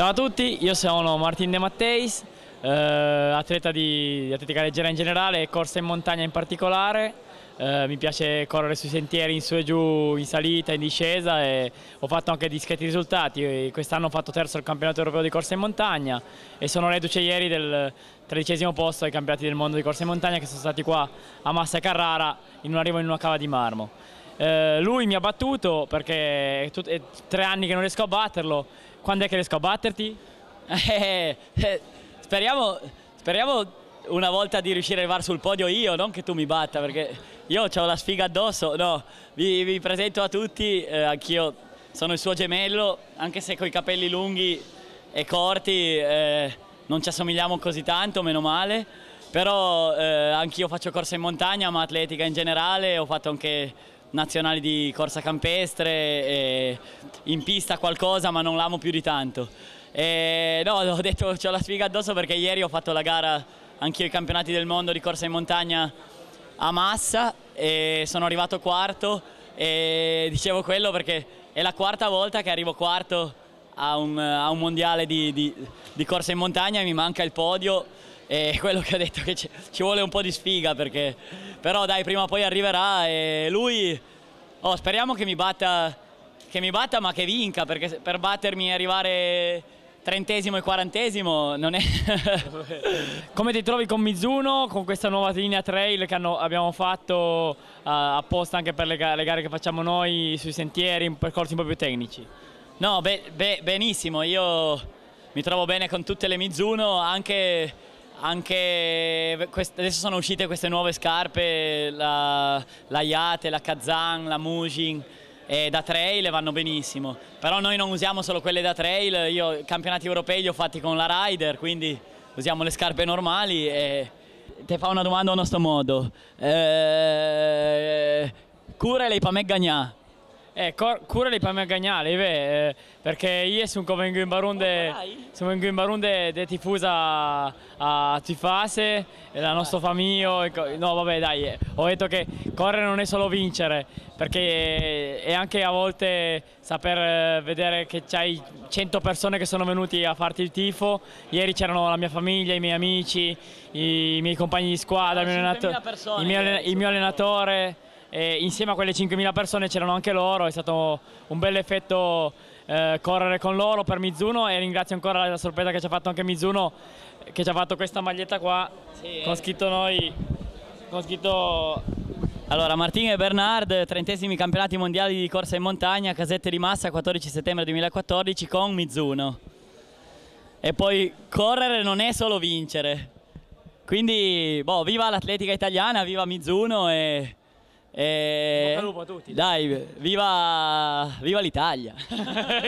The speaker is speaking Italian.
Ciao a tutti, io sono Martin De Matteis, eh, atleta di, di, atletica leggera in generale e corsa in montagna in particolare. Eh, mi piace correre sui sentieri in su e giù, in salita, in discesa e ho fatto anche discreti risultati. Quest'anno ho fatto terzo al campionato europeo di corsa in montagna e sono reduce ieri del tredicesimo posto ai campionati del mondo di corsa in montagna che sono stati qua a Massa e Carrara in un arrivo in una cava di marmo. Eh, lui mi ha battuto perché è, tre anni che non riesco a batterlo. Quando è che riesco a batterti? Eh, eh, speriamo, speriamo una volta di riuscire a arrivare sul podio io, non che tu mi batta, perché io ho la sfiga addosso. No, vi, vi presento a tutti, eh, anch'io sono il suo gemello, anche se con i capelli lunghi e corti eh, non ci assomigliamo così tanto, meno male. Però eh, anch'io faccio corsa in montagna, ma atletica in generale, ho fatto anche nazionali di corsa campestre, in pista qualcosa ma non l'amo più di tanto. E no, ho detto che ho la sfiga addosso perché ieri ho fatto la gara anch'io ai campionati del mondo di corsa in montagna a Massa e sono arrivato quarto e dicevo quello perché è la quarta volta che arrivo quarto a un, a un mondiale di, di, di corsa in montagna e mi manca il podio e quello che ha detto che ci, ci vuole un po' di sfiga perché però dai prima o poi arriverà e lui oh, speriamo che mi batta che mi batta ma che vinca perché per battermi e arrivare trentesimo e quarantesimo non è come ti trovi con Mizuno con questa nuova linea trail che hanno, abbiamo fatto uh, apposta anche per le, le, gare che facciamo noi sui sentieri in percorsi un po' più tecnici no be, be, benissimo io mi trovo bene con tutte le Mizuno anche anche eh, adesso sono uscite queste nuove scarpe, la, la Yate, la Kazan, la Mujin, da trail vanno benissimo, però noi non usiamo solo quelle da trail, io i campionati europei li ho fatti con la Rider, quindi usiamo le scarpe normali e te fa una domanda a nostro modo. Eh, cura lei pa me gagnà. Eh, cura dei pamagagnali, eh, perché io sono venuto in Barunde, sono venuto in Barunde di tifosa a Tifase, la nostra ah. famiglia, no vabbè dai, ho detto che correre non è solo vincere, perché è anche a volte saper eh, vedere che c'hai 100 persone che sono venute a farti il tifo, ieri c'erano la mia famiglia, i miei amici, i miei compagni di squadra, il mio, ah, allenato, il mio, eh, il mio allenatore e insieme a quelle 5.000 persone c'erano anche loro, è stato un bel effetto eh, correre con loro per Mizuno e ringrazio ancora la sorpresa che ci ha fatto anche Mizuno che ci ha fatto questa maglietta qua sì, con scritto noi, con scritto... Allora Martino e Bernard, trentesimi campionati mondiali di corsa in montagna, casette di massa 14 settembre 2014 con Mizuno. E poi correre non è solo vincere. Quindi, boh, viva l'atletica italiana, viva Mizuno e e... Eh, Un al lupo a tutti. Dai, viva, viva l'Italia!